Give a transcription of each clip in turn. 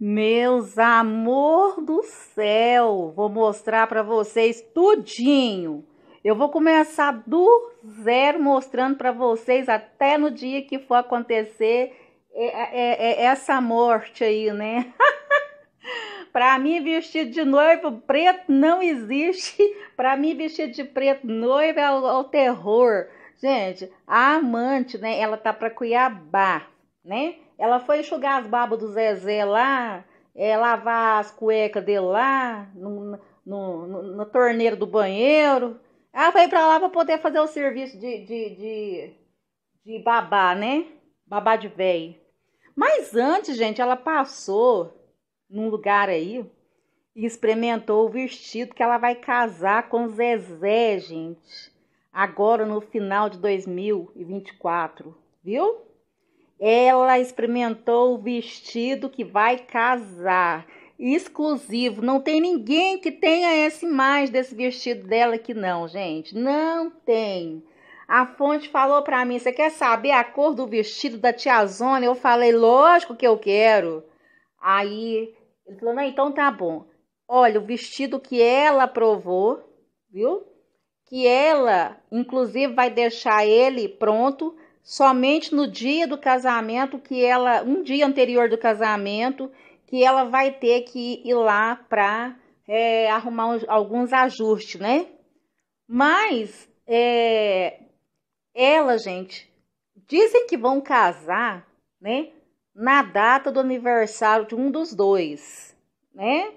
Meus amor do céu, vou mostrar para vocês tudinho. Eu vou começar do zero mostrando para vocês até no dia que for acontecer é, é, é, essa morte aí, né? para mim, vestido de noivo preto não existe. Para mim, vestido de preto noivo é o, é o terror. Gente, a amante, né? Ela tá para Cuiabá, né? Ela foi enxugar as babas do Zezé lá, é, lavar as cuecas dele lá, no, no, no, na torneira do banheiro. Ela foi pra lá pra poder fazer o serviço de, de, de, de babá, né? Babá de véio. Mas antes, gente, ela passou num lugar aí e experimentou o vestido que ela vai casar com Zezé, gente. Agora no final de 2024, viu? Ela experimentou o vestido que vai casar. Exclusivo. Não tem ninguém que tenha essa imagem desse vestido dela aqui, não, gente. Não tem. A fonte falou para mim: você quer saber a cor do vestido da tia Zona? Eu falei, lógico que eu quero. Aí ele falou: não, então tá bom. Olha, o vestido que ela provou, viu? Que ela, inclusive, vai deixar ele pronto somente no dia do casamento que ela, um dia anterior do casamento, que ela vai ter que ir lá para é, arrumar uns, alguns ajustes, né? Mas é, ela, gente, dizem que vão casar, né? Na data do aniversário de um dos dois, né?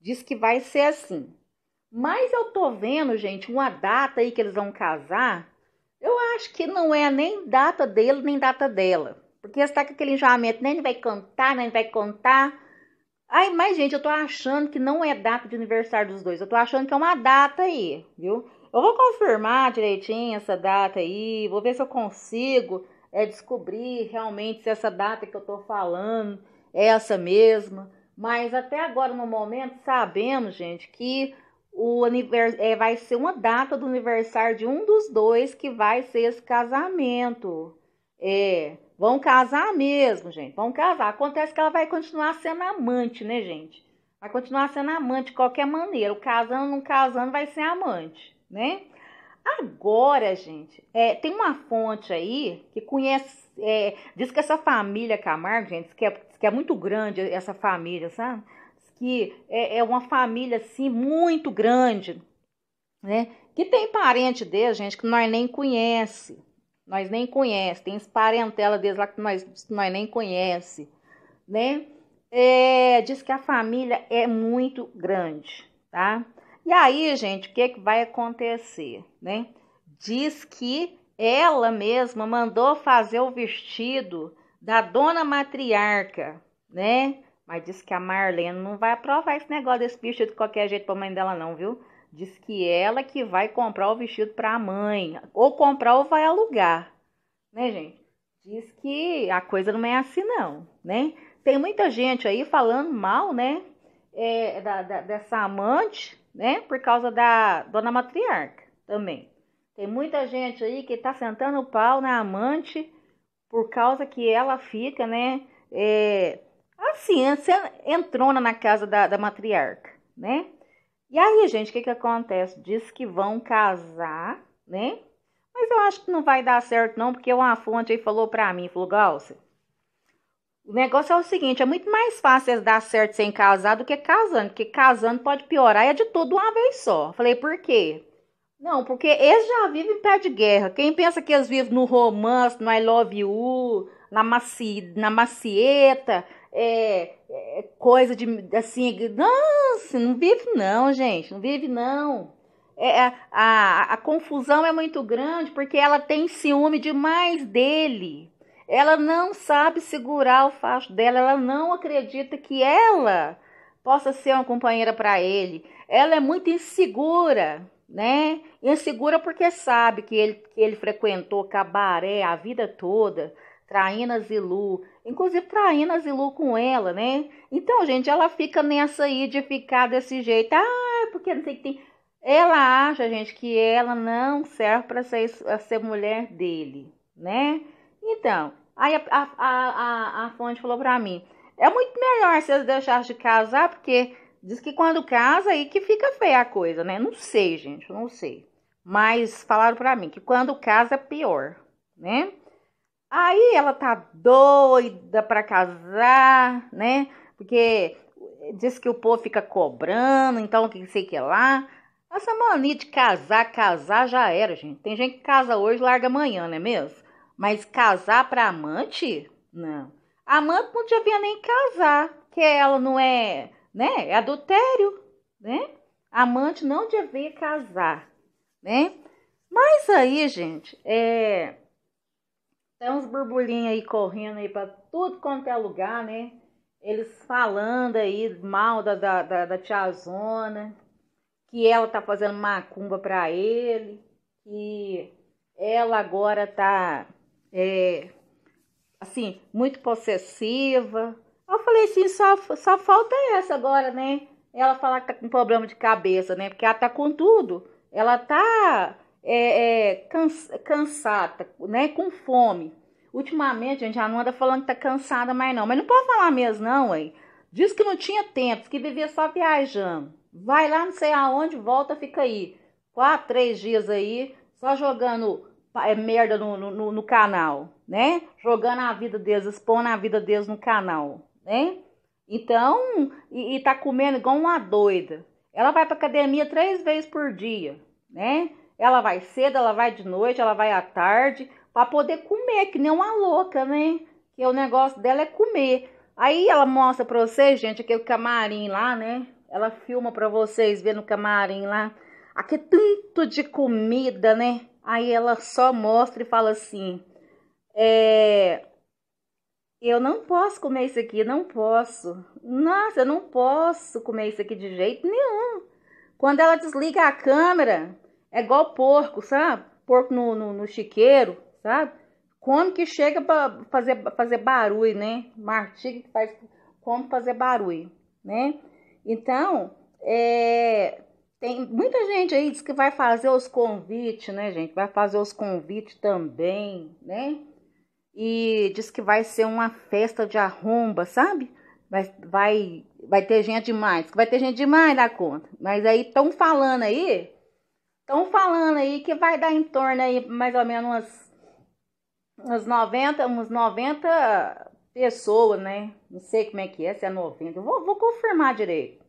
Diz que vai ser assim. Mas eu tô vendo, gente, uma data aí que eles vão casar acho que não é nem data dele, nem data dela. Porque está com aquele enjoamento, nem né? vai cantar, nem né? vai contar. Ai, mas gente, eu tô achando que não é data de aniversário dos dois. Eu tô achando que é uma data aí, viu? Eu vou confirmar direitinho essa data aí, vou ver se eu consigo é, descobrir realmente se essa data que eu tô falando é essa mesma. Mas até agora, no momento, sabemos, gente, que o anivers é, vai ser uma data do aniversário de um dos dois que vai ser esse casamento. É, vão casar mesmo, gente. Vão casar. Acontece que ela vai continuar sendo amante, né, gente? Vai continuar sendo amante de qualquer maneira. O casando, não casando, vai ser amante, né? Agora, gente, é, tem uma fonte aí que conhece, é, diz que essa família Camargo, gente, que é, que é muito grande essa família, sabe? que é, é uma família assim muito grande, né? Que tem parente deles, gente, que nós nem conhece. Nós nem conhece, tem parentela deles lá que nós, nós nem conhece, né? É, diz que a família é muito grande, tá? E aí, gente, o que, é que vai acontecer, né? Diz que ela mesma mandou fazer o vestido da dona matriarca, né? Mas diz que a Marlene não vai aprovar esse negócio desse vestido de qualquer jeito pra mãe dela, não, viu? Diz que ela que vai comprar o vestido pra mãe. Ou comprar ou vai alugar. Né, gente? Diz que a coisa não é assim, não, né? Tem muita gente aí falando mal, né? É, da, da, dessa amante, né? Por causa da dona matriarca também. Tem muita gente aí que tá sentando o pau na amante por causa que ela fica, né? É, Assim, você entrou na casa da, da matriarca, né? E aí, gente, o que, que acontece? Diz que vão casar, né? Mas eu acho que não vai dar certo, não, porque uma fonte aí falou pra mim, falou, Galcia, o negócio é o seguinte, é muito mais fácil dar certo sem casar do que casando, porque casando pode piorar e é de tudo uma vez só. Falei, por quê? Não, porque eles já vivem em pé de guerra. Quem pensa que eles vivem no romance, no I love you, na, maci, na macieta, é, é, coisa de assim, nossa, não vive não, gente, não vive não. É, é, a, a confusão é muito grande porque ela tem ciúme demais dele. Ela não sabe segurar o facho dela, ela não acredita que ela possa ser uma companheira para ele. Ela é muito insegura, né? Insegura porque sabe que ele, que ele frequentou cabaré a vida toda, Traína Zilu, inclusive Traína Zilu com ela, né? Então, gente, ela fica nessa aí de ficar desse jeito. Ah, porque não sei o que tem. Ela acha, gente, que ela não serve para ser, ser mulher dele, né? Então, aí a, a, a, a Fonte falou para mim: é muito melhor se vocês deixarem de casar, porque diz que quando casa aí que fica feia a coisa, né? Não sei, gente, não sei. Mas falaram para mim que quando casa é pior, né? Aí ela tá doida para casar, né? Porque diz que o povo fica cobrando, então quem sei que lá. Essa mania de casar, casar já era, gente. Tem gente que casa hoje, larga amanhã, não é mesmo? Mas casar para amante? Não. Amante não devia nem casar, que ela não é, né? É adultério, né? Amante não devia casar, né? Mas aí, gente, é tem uns burburinhos aí correndo aí para tudo quanto é lugar, né? Eles falando aí mal da, da, da, da tia Zona, que ela tá fazendo macumba para ele, que ela agora tá, é, assim, muito possessiva. Eu falei assim, só, só falta essa agora, né? Ela falar que tá com problema de cabeça, né? Porque ela tá com tudo. Ela tá é, é, cansa, cansada, né? Com fome. Ultimamente, a gente já não anda falando que tá cansada mais não. Mas não pode falar mesmo, não, aí. Diz que não tinha tempo, que vivia só viajando. Vai lá não sei aonde, volta, fica aí. Quatro, três dias aí, só jogando é, merda no, no, no, canal, né? Jogando a vida deles, expondo a vida deles no canal, né? Então, e, e tá comendo igual uma doida. Ela vai pra academia três vezes por dia, né? Ela vai cedo, ela vai de noite, ela vai à tarde, para poder comer, que nem uma louca, né? Que o negócio dela é comer. Aí ela mostra para vocês, gente, aquele camarim lá, né? Ela filma para vocês vendo o camarim lá. Aqui é tanto de comida, né? Aí ela só mostra e fala assim: é, eu não posso comer isso aqui, não posso. Nossa, eu não posso comer isso aqui de jeito nenhum. Quando ela desliga a câmera, é igual porco, sabe? Porco no, no, no chiqueiro, sabe? Como que chega para fazer, fazer barulho, né? Martiga que faz como fazer barulho, né? Então, é, tem muita gente aí diz que vai fazer os convites, né, gente? Vai fazer os convites também, né? E diz que vai ser uma festa de arromba, sabe? Vai, vai, vai ter gente demais, vai ter gente demais na conta. Mas aí estão falando aí Estão falando aí que vai dar em torno aí mais ou menos umas, umas 90, uns 90 pessoas, né? Não sei como é que é, se é 90. vou, vou confirmar direito.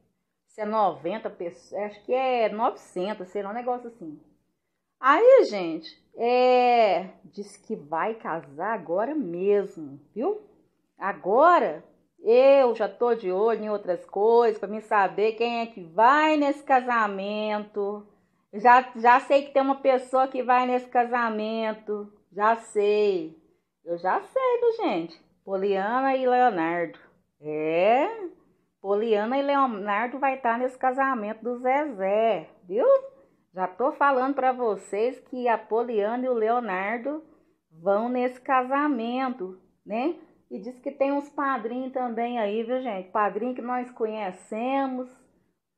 Se é 90 pessoas, acho que é 900, sei lá, um negócio assim. Aí, gente, é, diz que vai casar agora mesmo, viu? Agora eu já tô de olho em outras coisas para me saber quem é que vai nesse casamento já, já sei que tem uma pessoa que vai nesse casamento. Já sei. Eu já sei, viu, gente? Poliana e Leonardo. É. Poliana e Leonardo vai estar tá nesse casamento do Zezé, viu? Já tô falando para vocês que a Poliana e o Leonardo vão nesse casamento, né? E diz que tem uns padrinhos também aí, viu, gente? Padrinho que nós conhecemos.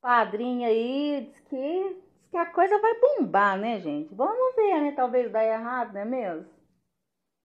Padrinho aí diz que que a coisa vai bombar, né, gente? Vamos ver, né? Talvez dê errado, não é mesmo?